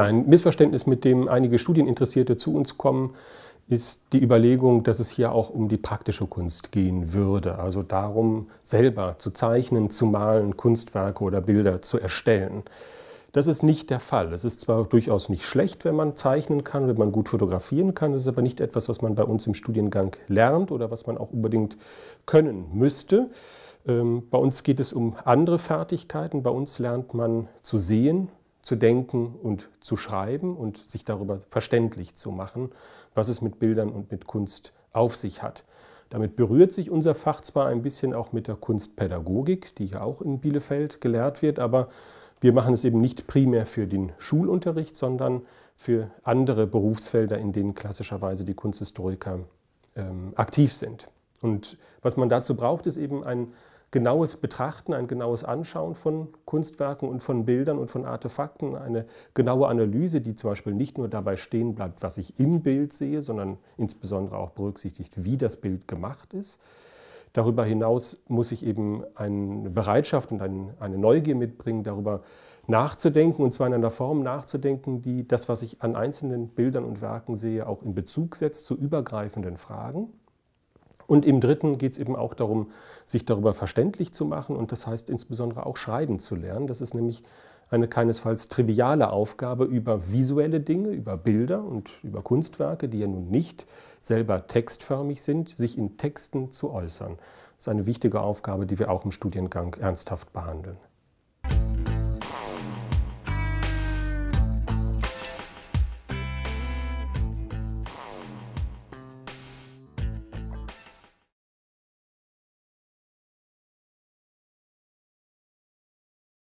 Ein Missverständnis, mit dem einige Studieninteressierte zu uns kommen, ist die Überlegung, dass es hier auch um die praktische Kunst gehen würde, also darum, selber zu zeichnen, zu malen, Kunstwerke oder Bilder zu erstellen. Das ist nicht der Fall. Es ist zwar durchaus nicht schlecht, wenn man zeichnen kann, wenn man gut fotografieren kann, es ist aber nicht etwas, was man bei uns im Studiengang lernt oder was man auch unbedingt können müsste. Ähm, bei uns geht es um andere Fertigkeiten. Bei uns lernt man zu sehen, zu denken und zu schreiben und sich darüber verständlich zu machen, was es mit Bildern und mit Kunst auf sich hat. Damit berührt sich unser Fach zwar ein bisschen auch mit der Kunstpädagogik, die ja auch in Bielefeld gelehrt wird, aber wir machen es eben nicht primär für den Schulunterricht, sondern für andere Berufsfelder, in denen klassischerweise die Kunsthistoriker ähm, aktiv sind. Und was man dazu braucht, ist eben ein genaues Betrachten, ein genaues Anschauen von Kunstwerken und von Bildern und von Artefakten, eine genaue Analyse, die zum Beispiel nicht nur dabei stehen bleibt, was ich im Bild sehe, sondern insbesondere auch berücksichtigt, wie das Bild gemacht ist. Darüber hinaus muss ich eben eine Bereitschaft und eine Neugier mitbringen, darüber nachzudenken, und zwar in einer Form nachzudenken, die das, was ich an einzelnen Bildern und Werken sehe, auch in Bezug setzt zu übergreifenden Fragen. Und im dritten geht es eben auch darum, sich darüber verständlich zu machen und das heißt insbesondere auch schreiben zu lernen. Das ist nämlich eine keinesfalls triviale Aufgabe über visuelle Dinge, über Bilder und über Kunstwerke, die ja nun nicht selber textförmig sind, sich in Texten zu äußern. Das ist eine wichtige Aufgabe, die wir auch im Studiengang ernsthaft behandeln.